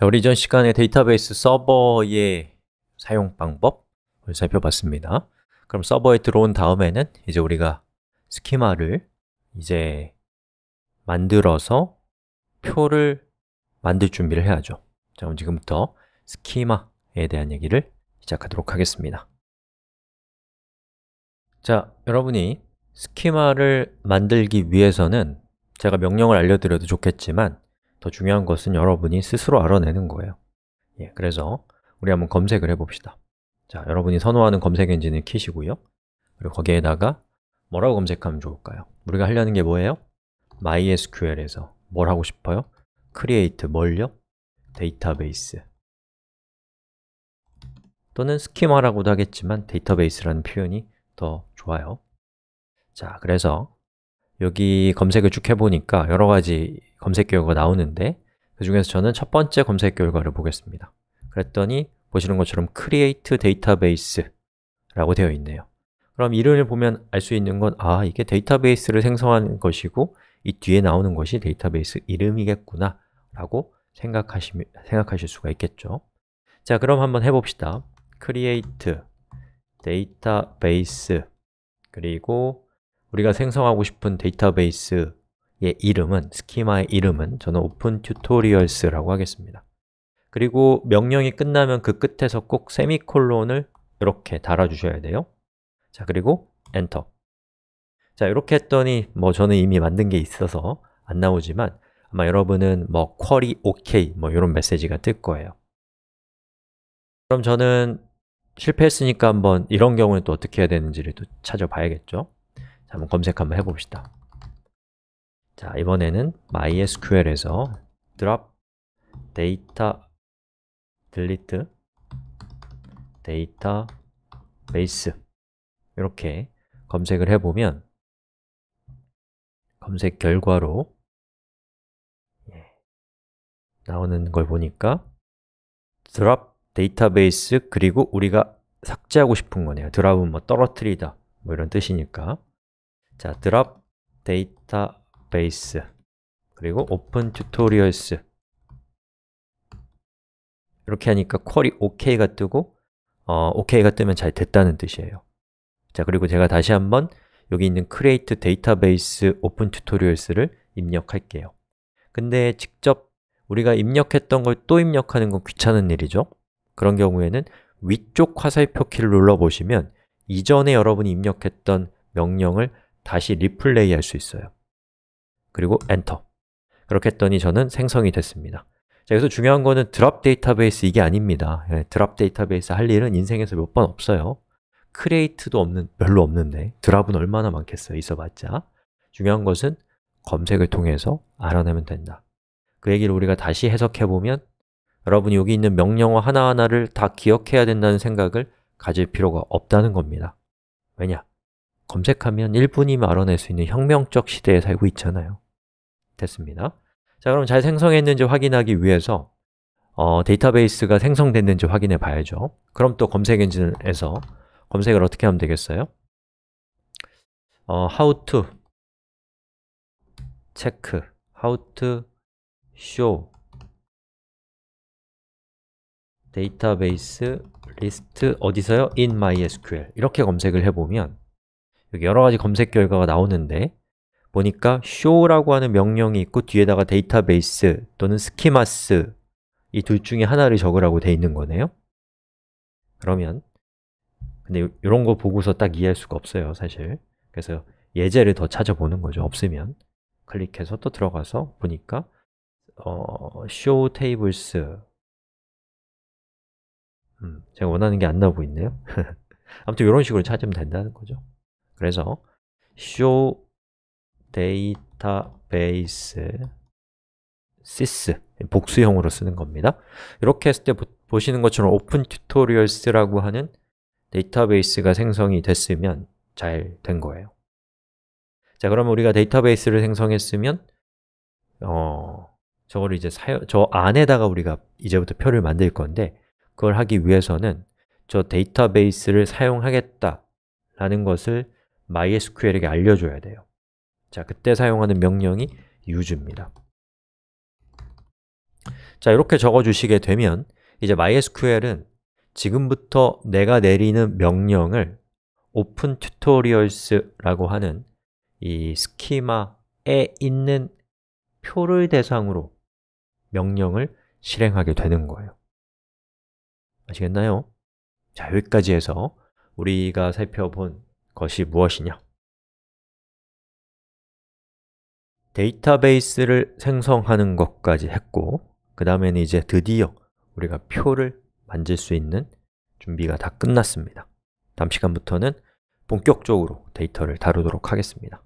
자, 우리 이전 시간에 데이터베이스 서버의 사용 방법을 살펴봤습니다. 그럼 서버에 들어온 다음에는 이제 우리가 스키마를 이제 만들어서 표를 만들 준비를 해야죠. 자, 그럼 지금부터 스키마에 대한 얘기를 시작하도록 하겠습니다. 자, 여러분이 스키마를 만들기 위해서는 제가 명령을 알려드려도 좋겠지만 더 중요한 것은 여러분이 스스로 알아내는 거예요 예, 그래서 우리 한번 검색을 해봅시다 자, 여러분이 선호하는 검색 엔진을 키시고요 그리고 거기에다가 뭐라고 검색하면 좋을까요? 우리가 하려는 게 뭐예요? MySQL에서 뭘 하고 싶어요? create 뭘요? 데이터베이스 또는 스키마라고도 하겠지만 데이터베이스라는 표현이 더 좋아요 자, 그래서 여기 검색을 쭉 해보니까 여러 가지 검색 결과가 나오는데 그 중에서 저는 첫 번째 검색 결과를 보겠습니다 그랬더니 보시는 것처럼 create database 라고 되어 있네요 그럼 이름을 보면 알 수 있는 건 아, 이게 데이터베이스를 생성한 것이고 이 뒤에 나오는 것이 데이터베이스 이름이겠구나 라고 생각하시, 생각하실 수가 있겠죠 자, 그럼 한번 해봅시다 create database 그리고 우리가 생성하고 싶은 데이터베이스의 이름은, 스키마의 이름은 저는 오픈 튜토리얼스라고 하겠습니다 그리고 명령이 끝나면 그 끝에서 꼭 세미콜론을 이렇게 달아주셔야 돼요 자, 그리고 엔터 자, 이렇게 했더니 뭐 저는 이미 만든 게 있어서 안 나오지만 아마 여러분은 뭐 쿼리 OK 뭐 이런 메시지가 뜰 거예요 그럼 저는 실패했으니까 한번 이런 경우는 또 어떻게 해야 되는지를 또 찾아봐야겠죠 자, 한번 검색 한번 해봅시다. 자, 이번에는 MySQL에서 drop data delete database 이렇게 검색을 해보면 검색 결과로 예, 나오는 걸 보니까 드랍 데이터베이스 그리고 우리가 삭제하고 싶은 거네요 드랍은 뭐 떨어뜨리다 뭐 이런 뜻이니까 자, d r 데이터베이스 그리고 오픈 튜토리얼스 이렇게 하니까 쿼리 OK가 뜨고 어, OK가 뜨면 잘 됐다는 뜻이에요 자, 그리고 제가 다시 한번 여기 있는 create database open tutorials를 입력할게요 근데 직접 우리가 입력했던 걸 또 입력하는 건 귀찮은 일이죠 그런 경우에는 위쪽 화살표 키를 눌러보시면 이전에 여러분이 입력했던 명령을 다시 리플레이 할 수 있어요 그리고 엔터 그렇게 했더니 저는 생성이 됐습니다 자, 여기서 중요한 거는 드랍 데이터베이스 이게 아닙니다 예, 드랍 데이터베이스 할 일은 인생에서 몇 번 없어요 크레이트도 없는, 별로 없는데 드랍은 얼마나 많겠어요, 있어봤자 중요한 것은 검색을 통해서 알아내면 된다 그 얘기를 우리가 다시 해석해보면 여러분이 여기 있는 명령어 하나하나를 다 기억해야 된다는 생각을 가질 필요가 없다는 겁니다 왜냐? 검색하면 1분이면 알아낼 수 있는 혁명적 시대에 살고 있잖아요 됐습니다 자 그럼 잘 생성했는지 확인하기 위해서 어, 데이터베이스가 생성됐는지 확인해 봐야죠 그럼 또 검색 엔진에서 검색을 어떻게 하면 되겠어요? 어, how to check how to show 데이터베이스 리스트 어디서요? in MySQL 이렇게 검색을 해보면 여기 여러 가지 검색 결과가 나오는데 보니까 show라고 하는 명령이 있고 뒤에다가 데이터베이스 또는 스키마스 이 둘 중에 하나를 적으라고 돼 있는 거네요. 그러면 근데 이런 거 보고서 딱 이해할 수가 없어요, 사실. 그래서 예제를 더 찾아보는 거죠, 없으면. 클릭해서 또 들어가서 보니까 어, show tables 음, 제가 원하는 게 안 나오고 있네요. 아무튼 이런 식으로 찾으면 된다는 거죠. 그래서 show database sys 복수형으로 쓰는 겁니다. 이렇게 했을 때 보, 시는 것처럼 open tutorials라고 하는 데이터베이스가 생성이 됐으면 잘 된 거예요. 자, 그러면 우리가 데이터베이스를 생성했으면 어, 저걸 이제 사요, 저 안에다가 우리가 이제부터 표를 만들 건데 그걸 하기 위해서는 저 데이터베이스를 사용하겠다라는 것을 MySQL에게 알려줘야 돼요 자, 그때 사용하는 명령이 use입니다 자, 이렇게 적어주시게 되면 이제 MySQL은 지금부터 내가 내리는 명령을 Open Tutorials라고 하는 이 스키마에 있는 표를 대상으로 명령을 실행하게 되는 거예요 아시겠나요? 자, 여기까지 해서 우리가 살펴본 것이 무엇이냐? 데이터베이스를 생성하는 것까지 했고 그 다음에는 이제 드디어 우리가 표를 만질 수 있는 준비가 다 끝났습니다 다음 시간부터는 본격적으로 데이터를 다루도록 하겠습니다